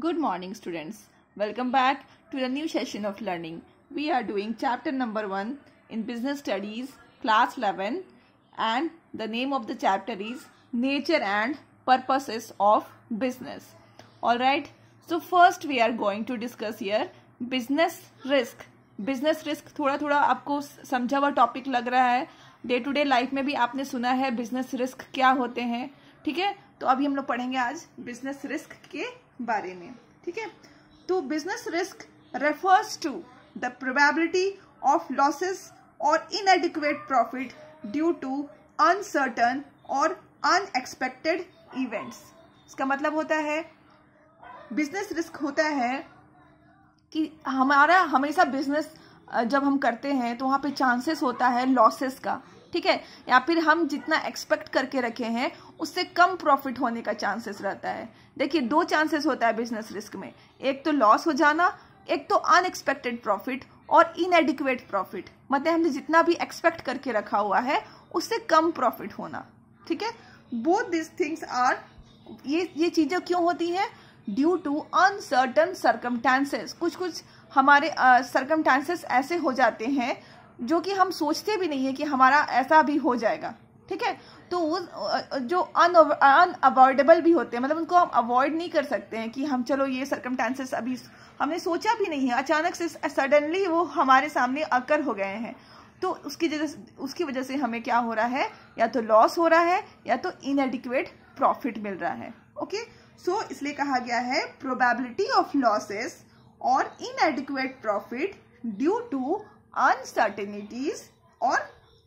Good morning students. Welcome back to the new session of learning. We are doing chapter number 1 in business studies class 11 and the name of the chapter is nature and purposes of business. Alright. So first we are going to discuss here business risk. Business risk थोड़ा थोड़ा आपको समझा हुआ topic लग रहा है day to day life में भी आपने सुना है बिजनेस रिस्क क्या होते हैं ठीक है तो अभी हम लोग पढ़ेंगे आज बिजनेस रिस्क के बारे में ठीक है तो business risk refers to the probability of losses और inadequate profit due to uncertain और अनएक्सपेक्टेड इवेंट्स इसका मतलब होता है बिजनेस रिस्क होता है कि हमारा हमेशा बिजनेस जब हम करते हैं तो वहाँ पे चांसेस होता है लॉसेस का ठीक है या फिर हम जितना एक्सपेक्ट करके रखे हैं उससे कम प्रॉफिट होने का चांसेस रहता है देखिए दो चांसेस होता है बिजनेस रिस्क में एक तो लॉस हो जाना एक तो अनएक्सपेक्टेड प्रॉफिट और इनएडिक्वेट प्रॉफिट मतलब हमने जितना भी एक्सपेक्ट करके रखा हुआ है उससे कम प्रॉफिट होना ठीक है बोथ दिस थिंग्स आर ये ये चीज़ें क्यों होती हैं ड्यू टू अनसर्टन सर्कमटांसेस कुछ कुछ हमारे सर्कमटांसेस uh, ऐसे हो जाते हैं जो कि हम सोचते भी नहीं है कि हमारा ऐसा भी हो जाएगा ठीक है तो उस जो अन अनअवॉइडेबल भी होते हैं मतलब उनको हम अवॉइड नहीं कर सकते हैं कि हम चलो ये सर्कमटेंसेस अभी हमने सोचा भी नहीं है अचानक से सडनली वो हमारे सामने अकर हो गए हैं तो उसकी वजह उसकी वजह से हमें क्या हो रहा है या तो लॉस हो रहा है या तो इनएडिक्वेट प्रॉफिट मिल रहा है ओके सो so, इसलिए कहा गया है प्रोबेबिलिटी ऑफ लॉसेस और inadequate profit due to uncertainties और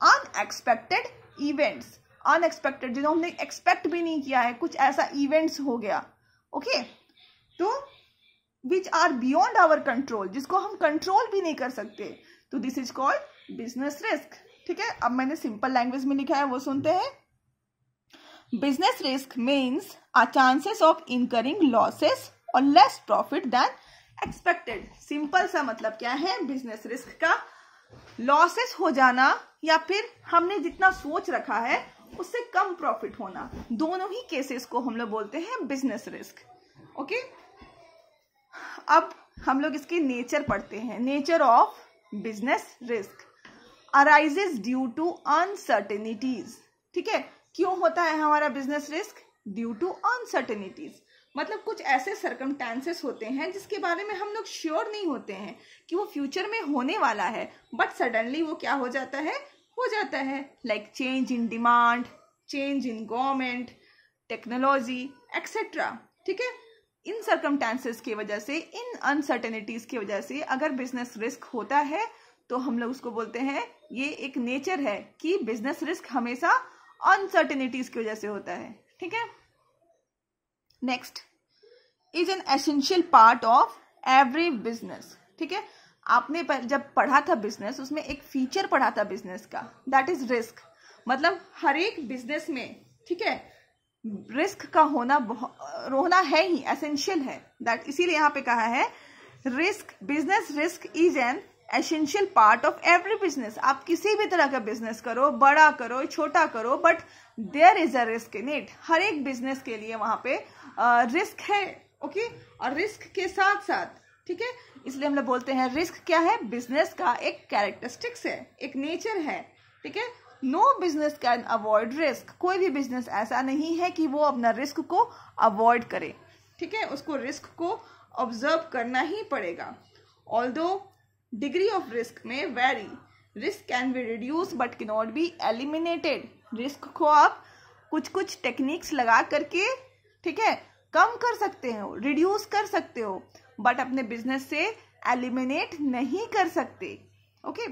अनएक्सपेक्टेड इवेंट्स अनएक्सपेक्टेड जिन्हों हमने एक्सपेक्ट भी नहीं किया है कुछ ऐसा इवेंट्स हो गया ओके तो which are beyond our control जिसको हम कंट्रोल भी नहीं कर सकते तो this is called business risk ठीक है अब मैंने सिंपल लैंग्वेज में लिखा है वो सुनते हैं business risk means a chances of incurring losses और less profit than expected simple सा मतलब क्या है बिजनेस रिस्क का लॉसेस हो जाना या फिर हमने जितना सोच रखा है उससे कम प्रॉफिट होना दोनों ही केसेस को हम लोग बोलते हैं बिजनेस रिस्क ओके अब हम लोग इसकी नेचर पढ़ते हैं nature of business risk arises due to uncertainties ठीक है क्यों होता है हमारा business risk due to uncertainties मतलब कुछ ऐसे सर्कमटेंसेस होते हैं जिसके बारे में हम लोग श्योर नहीं होते हैं कि वो फ्यूचर में होने वाला है बट सडनली वो क्या हो जाता है हो जाता है like change in demand change in government technology etcetera ठीक है इन सर्कमटेंसेस की वजह से इन अनसर्टेनिटीज की वजह से अगर बिजनेस रिस्क होता है तो हम लोग उसको बोलते हैं ये एक नेचर है कि बिजनेस रिस्क हमेशा अनसर्टेनिटीज की वजह से होता है ठीक है next is an essential part of every business ठीक है आपने जब पढ़ा था बिजनेस उसमें एक फीचर पढ़ा था बिजनेस का दैट इज रिस्क मतलब हर एक बिजनेस में ठीक है रिस्क का होना रोना है ही एसेंशियल है दैट इसीलिए यहां पे कहा है risk business risk is an essential part of every business आप किसी भी तरह का बिजनेस करो बड़ा करो छोटा करो but there is a risk in it हर एक बिजनेस के लिए वहां पे रिस्क uh, है ओके okay? और रिस्क के साथ साथ ठीक है इसलिए हम लोग बोलते हैं रिस्क क्या है बिजनेस का एक कैरेक्टरिस्टिक्स है एक नेचर है ठीक है no business can avoid risk कोई भी बिजनेस ऐसा नहीं है कि वो अपना रिस्क को अवॉइड करे ठीक है उसको रिस्क को ऑब्जर्व करना ही पड़ेगा although degree of risk may vary risk can be reduce but can not be eliminated risk को आप कुछ कुछ टेक्निक्स लगा करके ठीक है कम कर सकते हो रिड्यूस कर सकते हो बट अपने बिजनेस से एलिमिनेट नहीं कर सकते okay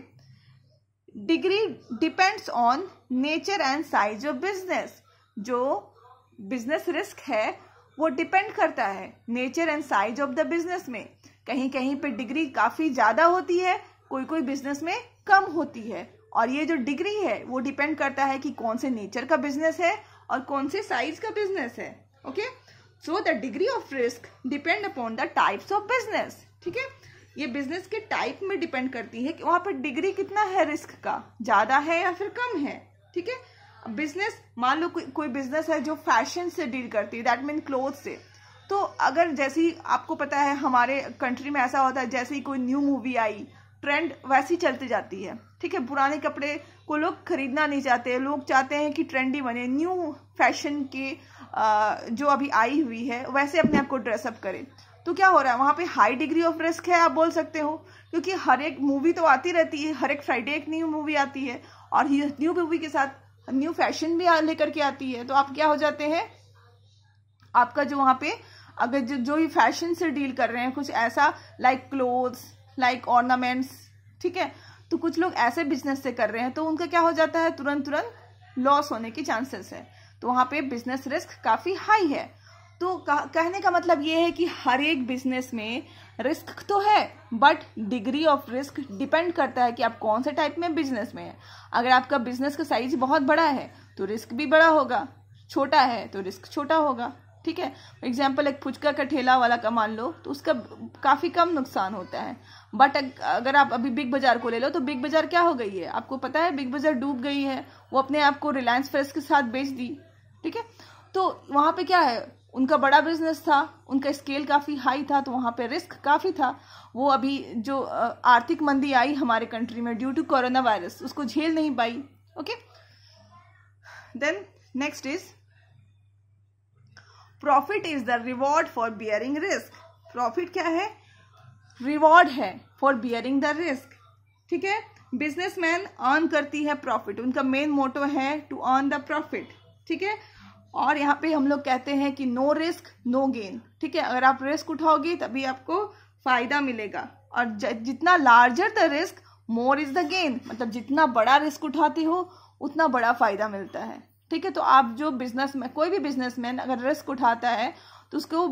degree depends on nature and size of business जो बिजनेस रिस्क है वो डिपेंड करता है nature and size of the business में कहीं कहीं पे डिग्री काफ़ी ज़्यादा होती है कोई कोई बिजनेस में कम होती है और ये जो डिग्री है वो डिपेंड करता है कि कौन से नेचर का बिजनेस है और कौन से साइज का बिजनेस है okay so the degree of risk depend upon the types of business ठीक है ये बिजनेस के टाइप में डिपेंड करती है कि वहां पर डिग्री कितना है रिस्क का ज़्यादा है या फिर कम है ठीक है बिजनेस मान लो कोई बिजनेस है जो फैशन से डील करती है दैट मीन क्लोथ से तो अगर जैसे ही आपको पता है हमारे कंट्री में ऐसा होता है जैसे ही कोई न्यू मूवी आई ट्रेंड वैसी चलती जाती है ठीक है पुराने कपड़े को लोग खरीदना नहीं चाहते लोग चाहते हैं कि ट्रेंडी बने न्यू फैशन के जो अभी आई हुई है वैसे अपने आप को ड्रेसअप करें तो क्या हो रहा है वहाँ पे हाई डिग्री ऑफ रिस्क है आप बोल सकते हो क्योंकि हर एक मूवी तो आती रहती है हर एक फ्राइडे एक न्यू मूवी आती है और न्यू मूवी के साथ न्यू फैशन भी लेकर के आती है तो आप क्या हो जाते हैं आपका जो वहाँ पे अगर जो जो भी फैशन से डील कर रहे हैं कुछ ऐसा लाइक क्लोथ्स लाइक ऑर्नामेंट्स ठीक है तो कुछ लोग ऐसे बिजनेस से कर रहे हैं तो उनका क्या हो जाता है तुरंत तुरंत लॉस होने के चांसेस है तो वहाँ पे बिजनेस रिस्क काफ़ी हाई है तो कहने का मतलब ये है कि हर एक बिजनेस में रिस्क तो है but degree of risk depend करता है कि आप कौन से टाइप में बिजनेस में है अगर आपका बिजनेस का साइज बहुत बड़ा है तो रिस्क भी बड़ा होगा छोटा है तो रिस्क छोटा होगा ठीक है एग्जाम्पल एक फुचका का ठेला वाला का मान लो तो उसका काफ़ी कम नुकसान होता है बट अगर आप अभी बिग बाज़ार को ले लो तो बिग बाज़ार क्या हो गई है आपको पता है बिग बाज़ार डूब गई है वो अपने आप को रिलायंस फ्रेश के साथ बेच दी ठीक है तो वहाँ पे क्या है उनका बड़ा बिजनेस था उनका स्केल काफ़ी हाई था तो वहाँ पे रिस्क काफ़ी था वो अभी जो आर्थिक मंदी आई हमारे कंट्री में ड्यू टू कोरोना वायरस उसको झेल नहीं पाई okay then next is profit is the reward for bearing risk profit क्या है रिवॉर्ड है फॉर बियरिंग द रिस्क ठीक है बिजनेसमैन अर्न करती है प्रॉफिट उनका मेन मोटो है टू अर्न द प्रॉफिट ठीक है और यहाँ पे हम लोग कहते हैं कि नो रिस्क नो गेन ठीक है अगर आप रिस्क उठाओगे तभी आपको फायदा मिलेगा और जितना larger the risk more is the gain मतलब जितना बड़ा रिस्क उठाते हो उतना बड़ा फायदा मिलता है ठीक है तो आप जो बिजनेस में कोई भी बिजनेस मैन अगर रिस्क उठाता है तो उसको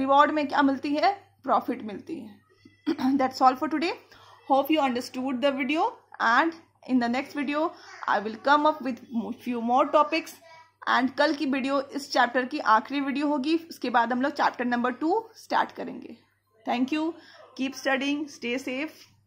रिवॉर्ड में क्या मिलती है प्रॉफिट मिलती है that's all for today hope you understood the video and in the next video I will come up with few more topics and कल की वीडियो इस चैप्टर की आखिरी वीडियो होगी उसके बाद हम लोग चैप्टर नंबर टू स्टार्ट करेंगे thank you keep studying stay safe